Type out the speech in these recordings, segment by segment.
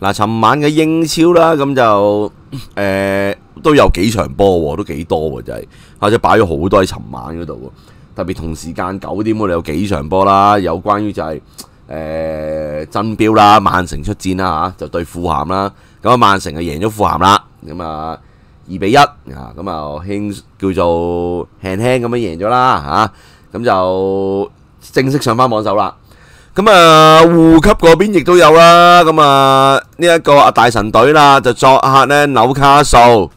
嗱，尋晚嘅英超啦，咁就誒都有幾場波喎，都幾多喎，就係，或者擺咗好多喺尋晚嗰度喎。特別同時間九點，我哋有幾場波啦，有關於就係誒真標啦，曼城出戰啦就對富鹹啦。咁啊，曼城就贏咗富鹹啦，咁啊二比一啊，咁啊輕叫做輕輕咁樣贏咗啦嚇，咁就正式上翻榜首啦。咁啊，户级嗰边亦都有啦。咁啊，呢一个啊大神队啦，就作客呢扭卡数，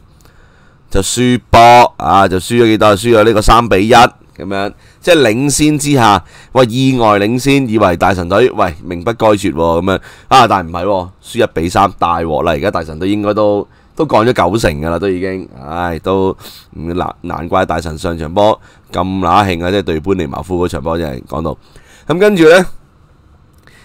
就输波啊，就输咗几多？输咗呢个三比一咁样，即系领先之下喂意外领先，以为大神队喂名不该绝咁样啊，但系唔系，输一比三大镬啦。而家大神队应该都都降咗九成噶啦，都已经唉都难难怪大神上场波咁乸兴啊，即系对搬尼茅夫嗰场波就系讲到咁，跟住呢。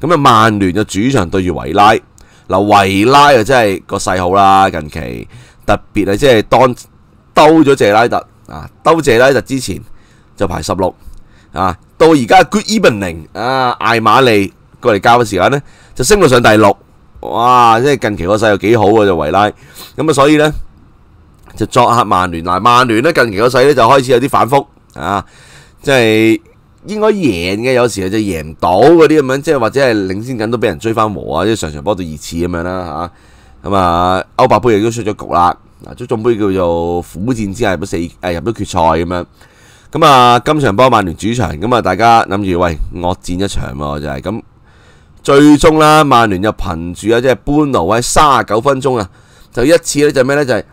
咁啊，曼聯嘅主場對住維拉，嗱維拉啊，真係個勢好啦，近期特別啊，即係當兜咗謝拉特啊，兜謝拉特之前就排十六啊，到而家 Good Evening 啊艾馬利過嚟交嘅時間呢，就升到上第六，哇！即係近期個勢又幾好啊，就維拉咁啊，所以呢，就作客曼聯，嗱曼聯呢，近期個勢呢，就開始有啲反覆啊，即係。應該贏嘅，有時就贏唔到嗰啲咁樣，即係或者係領先緊都俾人追翻和啊！即係常常波到二次咁樣啦嚇，咁啊歐霸杯亦都出咗局啦，嗱，足總杯叫做苦戰之下入到四誒入咗決賽咁樣，咁啊今場波曼聯主場，咁啊大家諗住喂惡戰一場喎就係咁，最終啦曼聯就憑住啊即係搬奴喺三啊九分鐘啊就一次咧就咩咧就係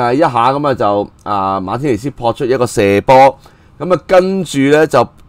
啊一下咁啊就啊馬天尼斯破出一個射波，咁啊跟住咧就。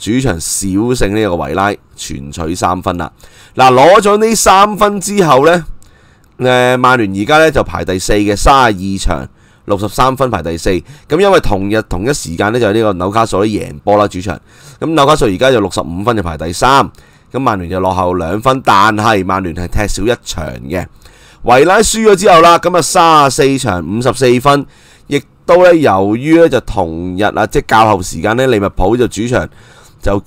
主場小勝呢个個維拉，全取三分啦。嗱，攞咗呢三分之後呢，诶，曼聯而家呢就排第四嘅，三廿二場六十三分排第四。咁因為同日同一時間呢，就係呢個纽卡素咧贏波啦，主場。咁纽卡素而家就六十五分就排第三，咁曼聯就落後兩分，但係曼聯係踢少一場嘅。維拉輸咗之後啦，咁啊三廿四場五十四分，亦都呢由於呢就同日啊，即系较後時間呢，利物浦就主場。就驚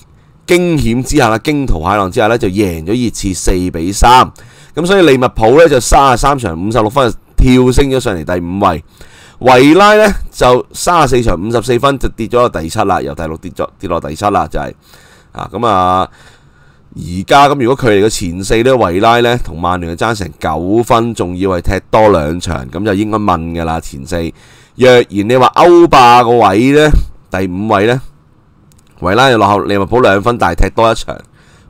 險之下啦，驚涛骇浪之下咧，就贏咗熱刺四比三。咁所以利物浦咧就三十三場五十六分，跳升咗上嚟第五位。維拉咧就三十四場五十四分，就跌咗去第七啦，由第六跌咗跌落第七啦，就係啊咁啊。而家咁如果佢哋嘅前四咧，維拉咧同曼聯爭成九分，仲要系踢多兩場，咁就應該問噶啦前四。若然你話歐霸個位咧，第五位咧？维拉又落后利物浦两分，但系踢多一场，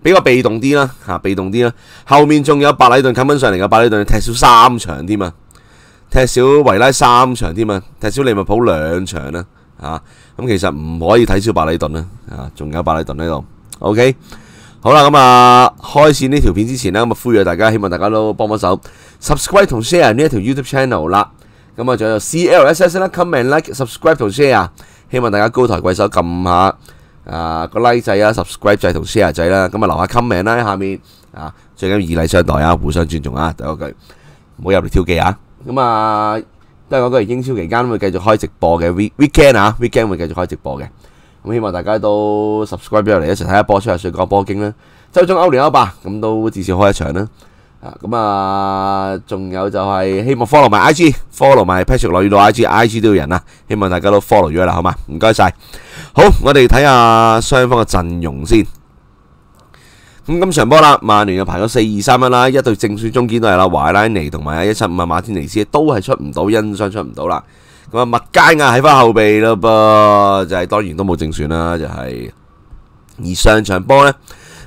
比较被动啲啦吓，被动啲啦。后面仲有百里顿冚紧上嚟嘅，百里顿踢少三场添啊，踢少维拉三场添啊，踢少利物浦两场啦吓。咁其实唔可以睇少百里顿啦啊，仲有百里顿喺度。OK，好啦，咁啊，开始呢条片之前呢，咁啊，呼吁大家，希望大家都帮帮手 subscribe 同 share 呢一条 YouTube channel 啦。咁啊，仲有 C L S S 啦，come m n t like subscribe 同 share，希望大家高抬贵手揿下。啊個 like 制啊 subscribe 制同 share 制啦，咁啊留下 comment 名啦喺下面啊，最緊要以禮相待啊，互相尊重啊，第一句唔好入嚟挑機啊，咁啊都係嗰句英超期間會繼續開直播嘅 week weekend 啊 weekend 會繼續開直播嘅，咁希望大家都 subscribe 咗嚟一齊睇下波，出下水講波經啦，周中歐聯歐霸咁都至少開一場啦。啊，咁啊，仲有就系希望 follow 埋 IG，follow 埋 Patrick 落雨到 IG，IG 都要人啊，希望大家都 follow 咗啦，好嘛？唔该晒。好，我哋睇下双方嘅阵容先。咁今场波啦，曼联又排咗四二三蚊啦，一对正选中堅都系啦，怀拉尼同埋一七五啊马天尼斯都系出唔到，因伤出唔到啦。咁啊麦佳亞喺翻后备咯噃，就系当然都冇正选啦，就系而上场波咧。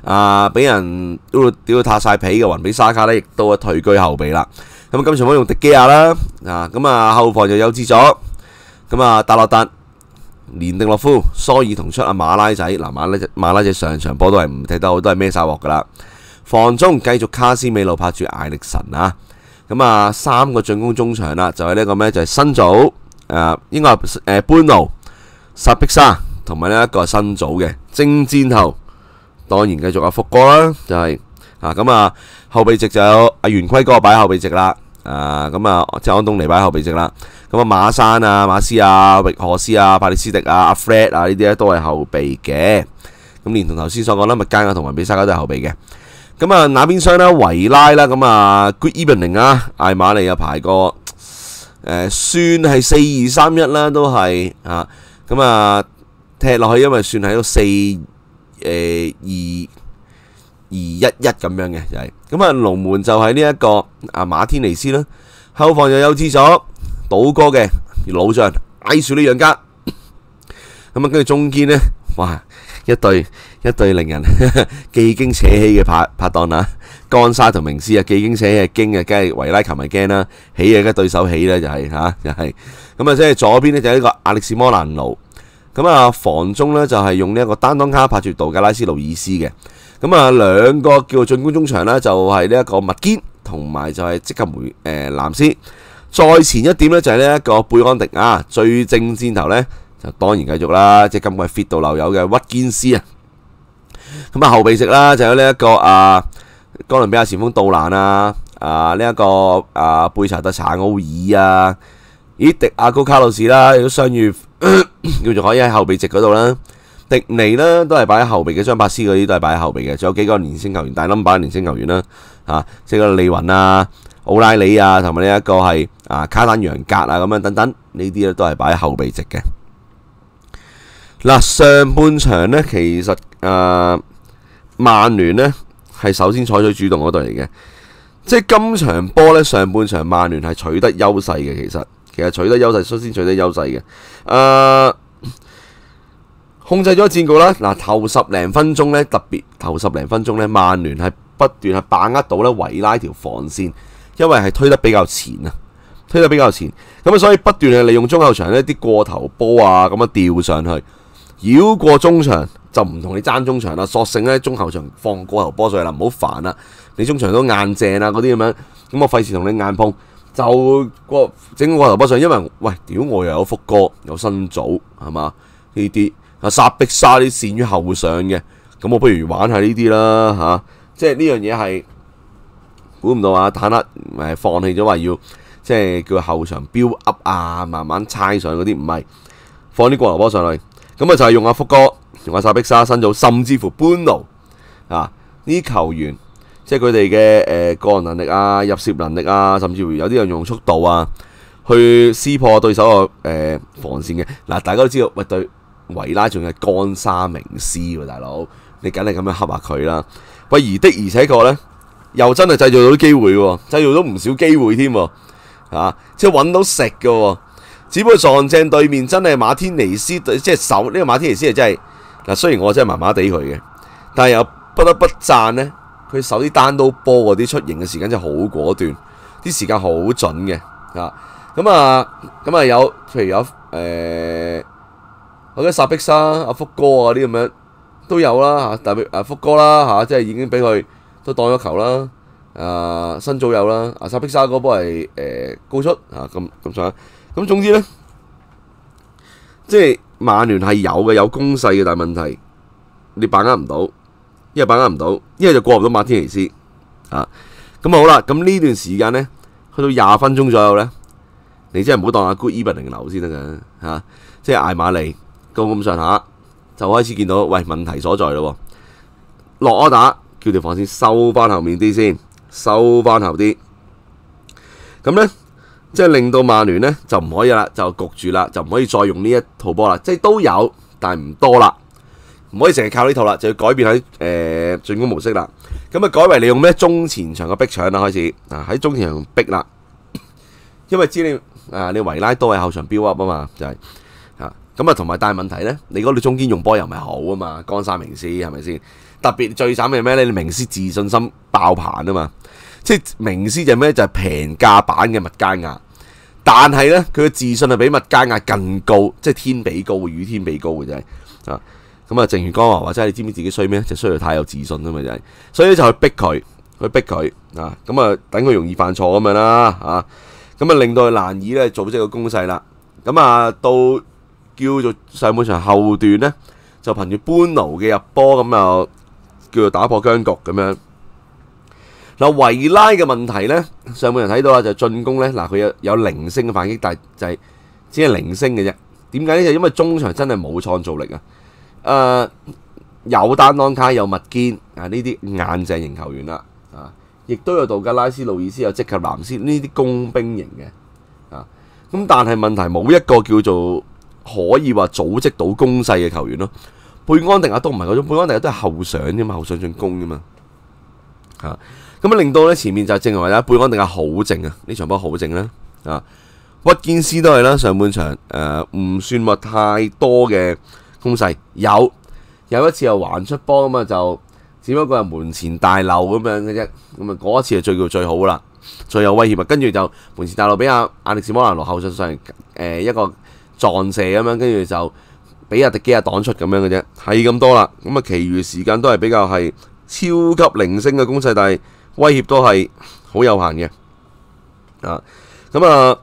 啊！俾人都屌到塌晒皮嘅，云比沙卡咧，亦都退居後備啦。咁今場可以用迪基亞啦。啊，咁啊，後防就有資咗，咁啊，達洛达、連定洛夫、蘇爾同出阿馬拉仔。嗱，馬拉只拉仔上場波都係唔踢得，都係孭晒镬噶啦。防中繼續卡斯美路拍住艾力神啊。咁啊，三個進攻中場啦，就係呢個咩？就係新組。誒，應該話誒，潘奴、薩碧沙同埋呢一個新組嘅精尖後。當然繼續有福哥啦，就係啊咁啊後備席就有阿元規哥擺後備席啦，啊咁啊即系安東尼擺後備席啦，咁啊馬山啊馬斯啊域可斯啊、帕里斯迪啊、阿 Fred 啊呢啲咧都係後備嘅，咁連同頭先所講啦，麥加啊同埋比沙加都係後備嘅，咁啊那邊箱啦，維拉啦，咁啊 Good Evening 啊艾玛利啊排個誒算係四二三一啦，都係啊咁啊踢落去，因為算係个四。诶，二二一一咁样嘅就系，咁啊龙门就系呢一个啊马天尼斯啦，后防又有厕所，倒哥嘅老将，矮樹呢樣家，咁啊跟住中间呢，哇一对一对令人 既惊且喜嘅拍拍档啊，干沙同明斯啊，既惊且惊啊，梗系维拉琴咪惊啦，起啊，梗对手起啦，就系吓，就系，咁啊即系左边咧就呢个亚历士摩兰奴。咁啊，房中呢就係用呢一個單當卡拍住杜格拉斯路易斯嘅。咁啊，兩個叫進攻中場呢，就係呢一個麥堅同埋就係即刻梅誒藍斯。再前一點呢，就係呢一個貝安迪啊，最正箭頭呢，就當然繼續啦，即係今季 fit 到流油嘅屈堅斯啊。咁啊，後備席啦就有呢一個啊哥倫比亞前鋒杜蘭啊，啊呢一個啊貝查德查奧爾啊，咦迪阿高卡路士啦，亦都相遇 叫做可以喺后备席嗰度啦，迪尼啦都系摆喺后备嘅，张伯斯嗰啲都系摆喺后备嘅，仲有几个年輕球员，大冧板年輕球员啦，啊，即系嗰个李云啊、奥拉里啊，同埋呢一个系啊卡丹揚格啊咁样等等，呢啲咧都系摆喺后备席嘅。嗱，上半场呢，其实诶，曼联呢系首先采取主动嗰队嚟嘅，即系今场波呢，上半场曼联系取得优势嘅，其实。其实取得优势，先取得优势嘅。诶，控制咗战局啦。嗱，头十零分钟咧，特别头十零分钟咧，曼联系不断系把握到咧维拉条防线，因为系推得比较前啊，推得比较前。咁啊，所以不断系利用中后场咧啲过头波啊，咁样吊上去，绕过中场就唔同你争中场啦。索性咧，中后场放过头波上啦，唔好烦啦。你中场都硬正啦，嗰啲咁样，咁我费事同你硬碰。就个整個過頭不上，因為喂屌我又有福哥有新組系嘛呢啲啊沙碧沙啲善於後上嘅，咁我不如玩下呢啲啦吓，即係呢樣嘢係估唔到啊坦克誒放棄咗話要即係叫後上标 u p 啊，慢慢猜上嗰啲唔係放啲过头波上去，咁啊就係用阿福哥、用阿沙碧沙、新組，甚至乎半奴啊呢球员。即係佢哋嘅誒個人能力啊，入攝能力啊，甚至乎有啲人用速度啊去撕破對手個誒防線嘅嗱。大家都知道喂，對維拉仲係乾沙名師喎，大佬你梗係咁樣黑下佢啦。喂，而的而且確咧，又真係製造到啲機會，製造到唔少機會添啊，即係揾到食嘅。只不過撞正對面真係馬天尼斯，即係守呢個馬天尼斯係真係嗱。雖然我真係麻麻地佢嘅，但係又不得不讚咧。佢手啲单刀波嗰啲出型嘅时间真系好果断，啲时间好准嘅啊！咁啊，咁啊有，譬如有诶，我得萨碧沙阿福哥啊啲咁样都有啦吓，特别阿福哥啦吓，即系已经俾佢都當咗球啦。啊，新早有啦，阿萨碧沙嗰波系诶高出啊，咁咁上，咁总之咧，即系曼联系有嘅，有攻势嘅，但系问题你把握唔到。一系把握唔到，一系就过唔到马天尼斯啊！咁好啦，咁呢段时间呢，去到廿分钟左右呢，你真系唔好当阿 g o o d e v e n 零流先得噶吓，即系艾马利高咁上下就开始见到喂问题所在咯。落柯打，叫条防线收翻后面啲先，收翻后啲。咁呢，即系令到曼联呢，就唔可以啦，就焗住啦，就唔可以再用呢一套波啦。即系都有，但系唔多啦。唔可以成日靠呢套啦，就要改变喺诶进攻模式啦。咁啊改为利用咩中前场嘅逼抢啦，开始啊喺中前场逼啦。因为知你啊你维拉多系后场标 p 啊嘛，就系啊咁啊同埋大問问题咧，你嗰度中间用波又咪好啊嘛，干晒明師系咪先？特别最惨系咩咧？你明師自信心爆棚啊嘛，即系明斯就咩？就系平价版嘅物加壓。但系咧佢嘅自信系比物加壓更高，即系天比高與天比高嘅就系啊。咁啊，正如江华话斋，你知唔知自己衰咩？就衰在太有自信啊！嘛，就系所以就去逼佢，去逼佢啊。咁啊，等佢容易犯错咁样啦啊。咁啊，令到佢难以咧组织个攻势啦。咁啊，到叫做上半场后段咧，就凭住搬奴嘅入波咁啊，叫做打破僵局咁样。嗱，维拉嘅问题咧，上半场睇到啊，就进攻咧嗱，佢有有零星嘅反击，但系就系只系零星嘅啫。点解咧？就因为中场真系冇创造力啊。诶，有单安卡，有麦堅啊，呢啲硬阵型球员啦，啊，亦都有杜格拉斯、路易斯，有即刻蓝斯，呢啲工兵型嘅，啊，咁但系问题冇一个叫做可以话组织到攻势嘅球员咯。贝安定亞都唔系嗰种，贝安定亞都系后上啫嘛，后上进攻啫嘛，吓，咁啊令到咧前面就正话啦，贝安定亞好正啊，呢场波好正啦，啊，屈坚斯都系啦，上半场诶唔算话太多嘅。攻势有有一次又还出波咁啊，就只不过系门前大漏咁样嘅啫。咁啊，嗰一次係最叫最好啦，最有威胁啊。跟住就门前大漏，俾阿阿利斯摩兰落后上上诶一个撞射咁样，跟住就俾阿迪基亞挡出咁样嘅啫，系咁多啦。咁啊，其余时间都系比较系超级零星嘅攻势，但系威胁都系好有限嘅啊。咁啊，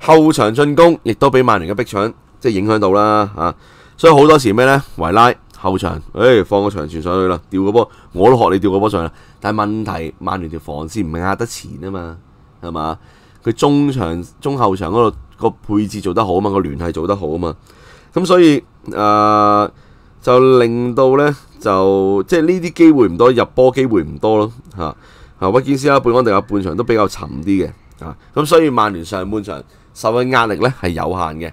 后场进攻亦都俾曼联嘅逼抢即系影响到啦啊。所以好多時咩呢？維拉後場，誒放個長傳上去啦，調個波，我都學你調個波上啦。但系問題，曼聯條防线唔係壓得前啊嘛，係嘛？佢中場、中後場嗰個配置做得好啊嘛，個聯系做得好啊嘛。咁所以誒，就令到呢，就即係呢啲機會唔多，入波機會唔多咯吓、啊，威堅斯啊，半安定啊，半場都比較沉啲嘅啊。咁所以曼聯上半場受嘅壓力呢係有限嘅。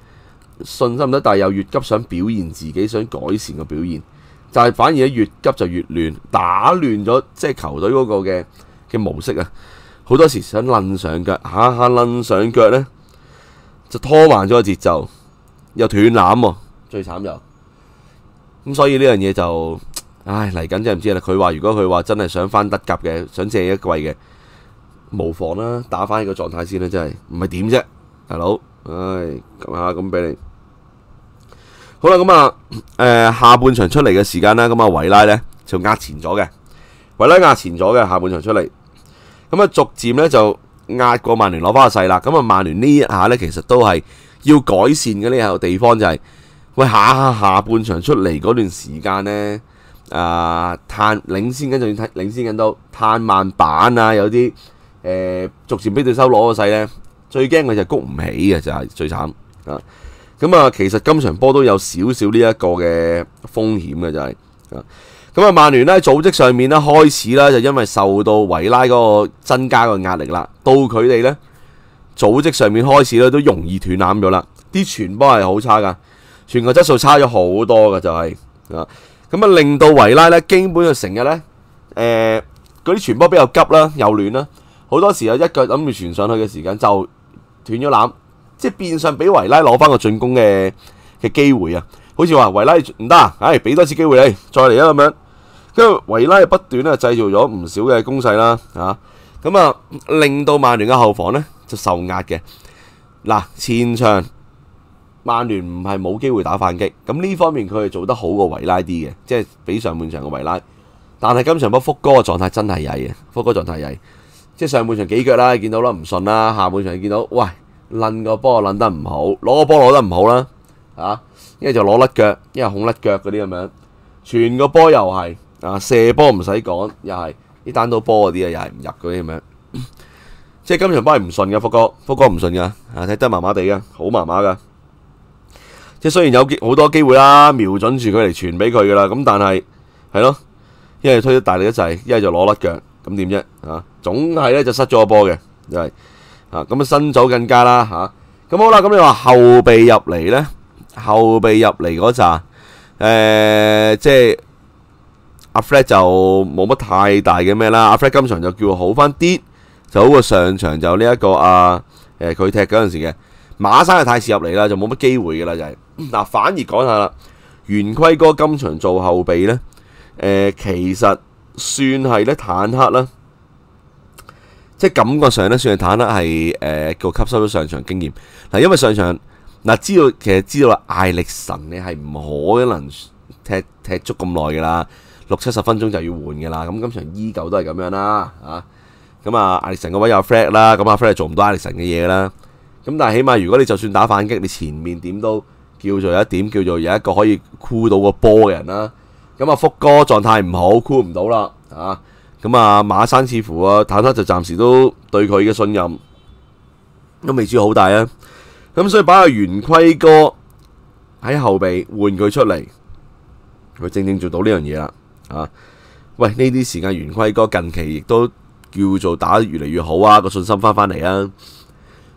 信心唔得，但系又越急想表现自己，想改善嘅表现，但系反而越急就越乱，打乱咗即系球队嗰个嘅嘅模式啊！好多时想躝上脚，下下躝上脚呢，就拖慢咗个节奏，又断篮喎，最惨又咁，所以呢样嘢就唉嚟紧真系唔知啦。佢话如果佢话真系想翻德甲嘅，想借一季嘅，无妨啦，打翻呢个状态先啦，真系唔系点啫，大佬，唉，咁啊咁俾你。好啦，咁啊，诶，下半场出嚟嘅时间啦，咁啊，维拉咧就压前咗嘅，维拉压前咗嘅下半场出嚟，咁啊，逐渐咧就压过曼联攞翻个势啦。咁啊，曼联呢一下咧，其实都系要改善嘅呢个地方就系，喂，下下下半场出嚟嗰段时间咧，啊，叹领先紧就要叹领先紧到叹慢板啊，有啲诶，逐渐俾对手攞个势咧，最惊佢就谷唔起嘅，就系最惨啊。咁啊，其實今場波都有少少呢一個嘅風險嘅，就係啊，咁啊，曼聯咧組織上面咧開始咧就因為受到維拉嗰個增加個壓力啦，到佢哋咧組織上面開始咧都容易斷攬咗啦，啲傳波係好差噶，全球質素差咗好多噶，就係啊，咁啊令到維拉咧基本就成日咧，誒嗰啲傳波比較急啦，又亂啦，好多時候一腳諗住傳上去嘅時間就斷咗攬。即係變相俾維拉攞翻個進攻嘅嘅機會啊，好似話維拉唔得，唉，俾多次機會你再嚟啊咁樣，跟住維拉不斷咧製造咗唔少嘅攻勢啦啊，咁啊令到曼聯嘅後防咧就受壓嘅嗱前場曼聯唔係冇機會打反擊，咁呢方面佢係做得好過維拉啲嘅，即係比上半場嘅維拉，但係今場不福哥嘅狀態真係曳嘅，福哥狀態曳，即係上半場幾腳啦，見到啦唔順啦，下半場見到喂。撚個波撚得唔好，攞個波攞得唔好啦，啊！一系就攞甩腳，一系控甩腳嗰啲咁樣，全個波又係啊射波唔使講，又係啲單刀波嗰啲啊，又係唔入嗰啲咁樣。即係今場波係唔順嘅，福哥，福哥唔順噶，啊踢得麻麻地噶，好麻麻噶。即係雖然有好多機會啦，瞄準住佢嚟傳俾佢噶啦，咁但係係咯，一係推得大力一齊，一係就攞甩腳，咁點啫？啊，總係咧就失咗個波嘅，又係。啊，咁啊新組更加啦嚇，咁好啦，咁你話後備入嚟咧，後備入嚟嗰扎，誒即係阿 Fred 就冇乜太大嘅咩啦，阿 Fred 今場就叫好翻啲，就好過上場就呢一個啊誒佢踢嗰陣時嘅馬山就太遲入嚟啦，就冇乜機會噶啦就係，嗱反而講下啦，元規哥今場做後備咧，誒其實算係咧坦克啦。即係感覺上咧，算係坦啦，係誒個吸收咗上場經驗。嗱，因為上場嗱知道其實知道艾力神你係唔可能踢踢足咁耐㗎啦，六七十分鐘就要換㗎啦。咁今場依舊都係咁樣啦，啊咁啊艾力神個位有 Frank 啦，咁阿 Frank 做唔到艾力神嘅嘢啦。咁但係起碼如果你就算打反擊，你前面點都叫做有一點叫做有一個可以 Cool 到個波嘅人啦。咁啊福哥狀態唔好，Cool 唔到啦，啊！咁啊，馬山似乎啊，坦率就暫時都對佢嘅信任都未知好大啊。咁所以把阿圓規哥喺後備換佢出嚟，佢正正做到呢樣嘢啦。啊，喂，呢啲時間圓規哥近期亦都叫做打得越嚟越好啊，個信心翻返嚟啊。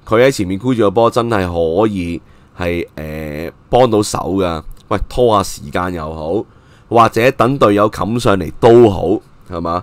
佢喺前面箍住個波，真係可以係誒幫到手噶。喂，拖下時間又好，或者等隊友冚上嚟都好，係嘛？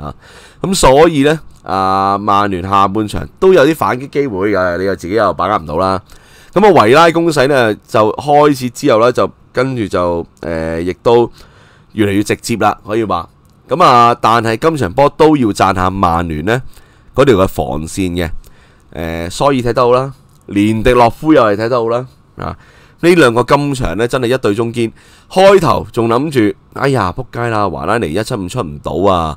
啊，咁所以呢，啊，曼联下半场都有啲反击机会嘅，你又自己又把握唔到啦。咁啊，维拉攻势呢，就开始之后呢，就跟住就诶，亦都越嚟越直接啦，可以话咁啊。但系今场波都要赞下曼联呢嗰条嘅防线嘅诶，所以睇得好啦，连迪洛夫又系睇得好啦。啊，呢两个今场呢，真系一对中坚，开头仲谂住哎呀扑街啦，华拉尼一七五出唔到啊。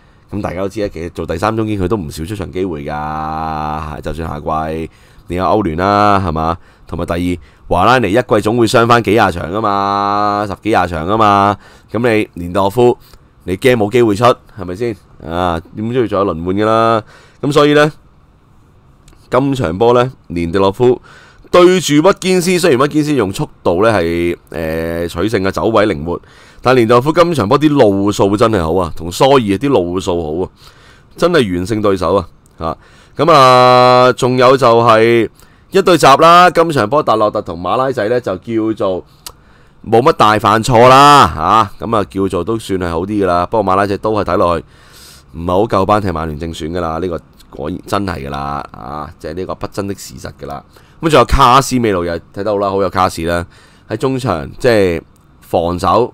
咁大家都知咧，其实做第三中坚佢都唔少出场机会噶，就算下季，你有欧联啦，系嘛，同埋第二华拉尼一季总会伤翻几廿场㗎嘛，十几廿场㗎嘛，咁你连道夫你惊冇机会出，系咪先？啊，点都要做一轮换噶啦，咁所以呢，今场波呢，连洛夫对住屈坚斯，虽然屈坚斯用速度呢系诶取胜嘅走位灵活。但连藏夫今场波啲路数真系好啊，同苏尔啲路数好啊，真系完胜对手啊！吓咁啊，仲有就系一对集啦，今场波达洛特同马拉仔呢，就叫做冇乜大犯错啦，吓咁啊叫做都算系好啲噶啦。不过马拉仔都系睇落去唔系好够班踢曼联正选噶啦，呢个然真系噶啦，啊即系呢个不争的事实噶啦。咁仲有卡斯美路又睇得好啦，好有卡斯啦，喺中场即系防守。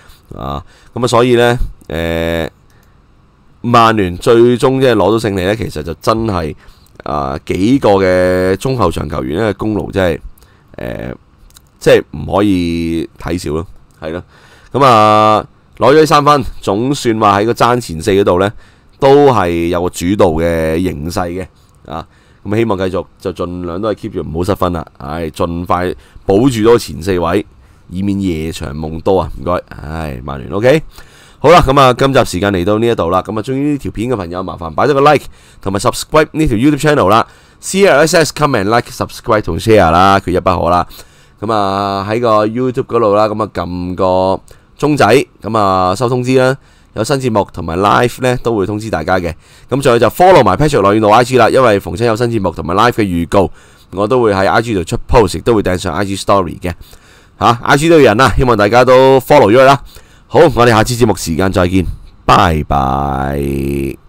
啊，咁啊，所以呢，诶，曼联最终即系攞到胜利呢，其实就真系啊，几个嘅中后场球员咧功劳真系，诶，即系唔可以睇少咯，系咯，咁啊，攞咗三分，总算话喺个争前四嗰度呢，都系有个主导嘅形势嘅，啊，咁希望继续就尽量都系 keep 住唔好失分啦，唉，尽快保住多前四位。以免夜長夢多啊！唔該，唉，曼聯 OK 好啦。咁啊，今集時間嚟到呢一度啦。咁啊，中意呢條片嘅朋友，麻煩擺咗個 like 同埋 subscribe 呢條 YouTube channel 啦。C L S S comment like subscribe 同 share 啦，佢一不可啦。咁啊，喺個 YouTube 嗰度啦，咁啊，撳個鐘仔咁啊，收通知啦。有新節目同埋 live 咧，都會通知大家嘅。咁再就 follow 埋 Patrick l o u i I G 啦，因為逢親有新節目同埋 live 嘅預告，我都會喺 I G 度出 post，亦都會掟上 I G story 嘅。啊 i G 都有人啦，希望大家都 follow 咗佢啦。好，我哋下次節目時間再見，拜拜。